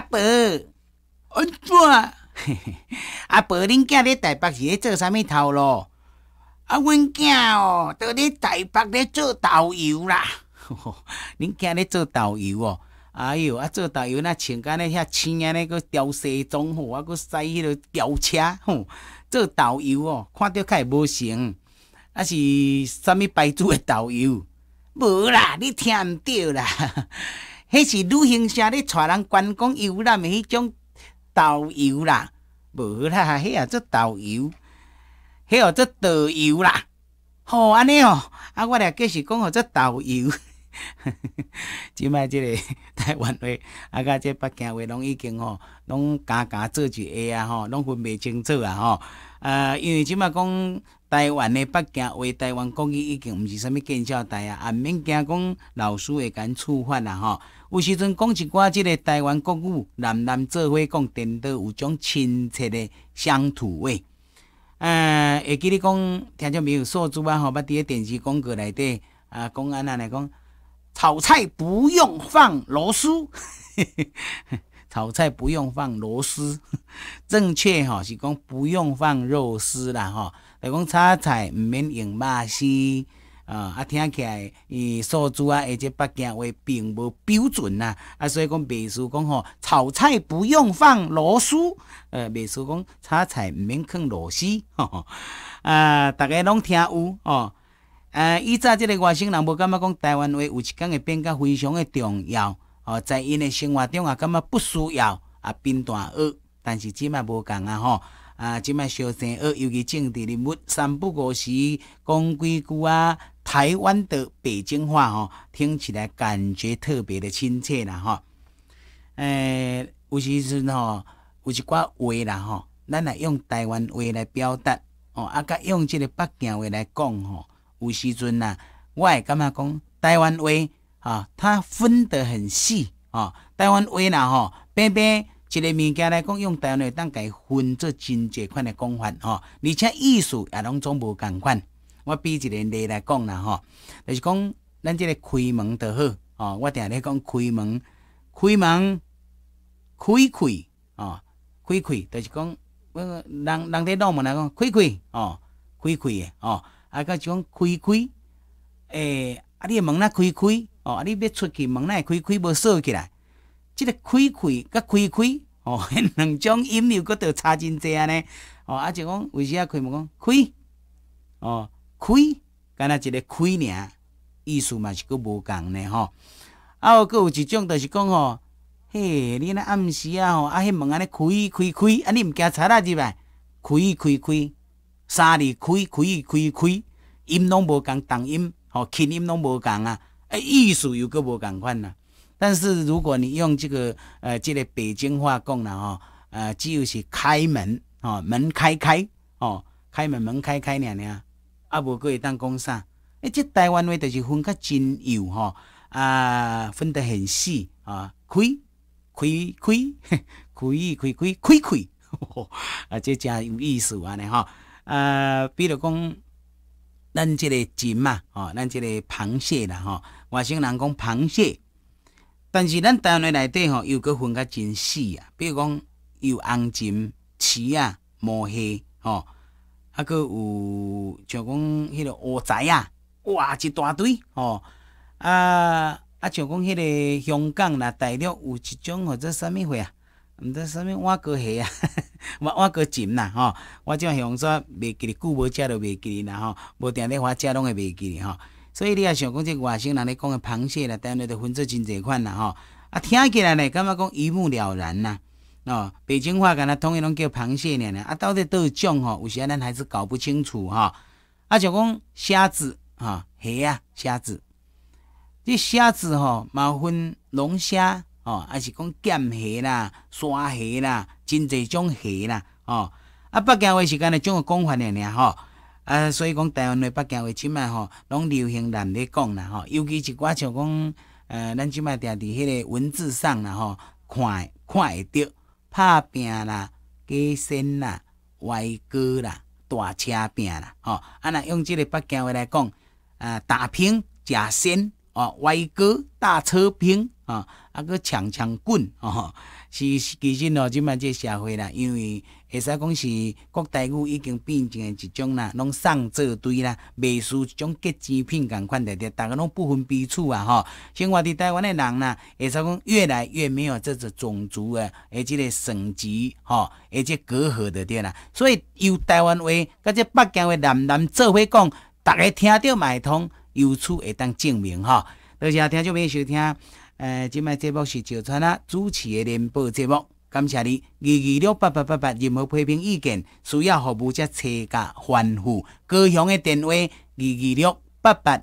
阿伯，安 阿伯，恁囝咧台北是咧做啥物头路？阿阮囝哦，都咧台北咧做导游啦。恁囝咧做导游哦？哎哟，阿做导游那穿甲咧遐青安尼个吊西装吼，阿佫驶迄个轿车吼，做导游哦，看着较会无成。阿是啥物牌子的导游？无啦，你听唔对啦。迄是旅行社咧带人观光游览的迄种导游啦，无啦，迄啊做导游，迄号做导游啦，吼安尼哦，啊，我俩计是讲哦做导游。即摆即个台湾话，啊，甲即北京话，拢已经吼，拢加加做一下啊，吼，拢分袂清楚啊，吼。啊，因为即摆讲台湾的北京话，台湾国语已经毋是啥物见笑代啊，也免惊讲老师会感处罚啊，吼。有时阵讲一寡即个台湾国语，喃喃做伙讲，颠倒有种亲切的乡土味。啊，会记咧，讲，听做没有说主啊，吼，捌伫咧电视广告内底，啊，讲安那来讲。炒菜不用放螺丝，炒菜不用放螺丝，正确哈是讲不用放肉丝啦哈。来讲炒菜唔免用肉丝。啊，啊听起来以数字啊以及北京话并无标准呐，啊所以讲秘书讲吼，炒菜不用放螺丝，呃秘书讲炒菜唔免放螺丝吼，啊，大家拢听有哦。诶，以早即个外省人无感觉讲台湾话，有一间会变甲非常的重要，哦，在因的生活中也感觉不需要啊，变大学，但是即卖无同啊，吼，啊，即卖小学尤其政治人物，三不五时讲几句啊，台湾的北京话吼，听起来感觉特别的亲切啦，吼。诶，有时阵吼，有一寡话啦，吼，咱来用台湾话来表达，哦，啊，甲用即个北京话来讲，吼。有时阵呐，我会感觉讲台湾话啊？它分得很细啊！台湾话呐，吼，变变一个物件来讲，用台湾话当伊分做真济款的讲法吼，而且意思也拢总无共款。我比一个例来讲啦，吼，就是讲咱即个开门就好啊！我定咧讲开门，开门，开开啊，开开，就是讲人，人伫老门来讲，开开哦，开开的哦。还讲种开开，诶，啊，你门那开开，哦，啊，你要出去门那开开，无锁起来。即个开开，甲开开，哦，两种音又搁着差真济安尼，哦，啊，就讲为啥开门讲开，哦，开，敢若一个开尔，意思嘛是佫无共呢吼。啊，佫有一种就是讲吼，嘿，你那暗时啊，吼，啊，迄门安尼开开开，啊，你毋惊贼啦是来，开开开。三二开开开开，音拢无共同音，吼轻音拢无共啊！哎，意思又个无共款啊。但是如果你用这个呃，即个北京话讲啦，吼，呃，只有是开门，吼，门开开，哦，开门门开开，尔尔，啊无可会当讲啥？诶，即台湾话就是分较真幼吼，啊，分得很细啊，开开开，开开开开开开，啊，即真有意思安尼吼。呃，比如讲，咱即个金嘛，哦，咱即个螃蟹啦，吼，外省人讲螃蟹，但是咱台湾内底吼，又个分较真细啊，比如讲有红金、鳍啊、毛蟹，吼，还个有像讲迄个蚵仔啊，哇，一大堆，吼，啊啊，像讲迄个香港啦，大陆有一种或者甚物货啊。毋知啥物碗糕虾啊？碗瓦格啦吼，我即阵像说袂记哩，无食都袂记哩啦吼，无定定话食拢会袂记哩吼。所以你也想讲，即外省人咧讲的螃蟹啦，等下都分做真济款啦吼。啊，听起来咧，感觉讲一目了然呐？哦，北京话敢若统一拢叫螃蟹俩啦。啊，到底倒是种吼？有时咱还是搞不清楚吼。啊，像讲虾子吼，虾啊，虾子，这虾子吼，嘛分龙虾。哦，啊是讲剑黑啦、山黑啦，真侪种黑啦。哦，啊，北京话是干呐？种个讲法呢？吼。啊，所以讲台湾的北京话即卖吼，拢流行人咧讲啦。吼，尤其是我像讲，呃，咱即卖定伫迄个文字上啦，吼，看，看会着，拍拼啦、假身啦、歪哥啦、大车拼啦。吼，啊，若用即个北京话来讲，呃，打拼、食身、哦、歪哥、大车拼。啊，啊个强强棍吼，是其实咯，即满即社会啦，因为会使讲是国大陆已经变成一种啦，拢上做堆啦，卖输一种结晶品共款的，点，大家拢不分彼此啊！吼，生活伫台湾的人啦，会使讲越来越没有这种种族的，而即个省级吼，而且隔阂的对啦。所以由台湾话甲即北京话、南南做伙讲，大家听到会通，由此会当证明吼，多谢听众朋友收听。诶，即摆节目是赵川啊主持的联播节目，感谢你。二二六八八八八，任何批评意见，需要服务者车加欢呼，高雄的电话二二六八八。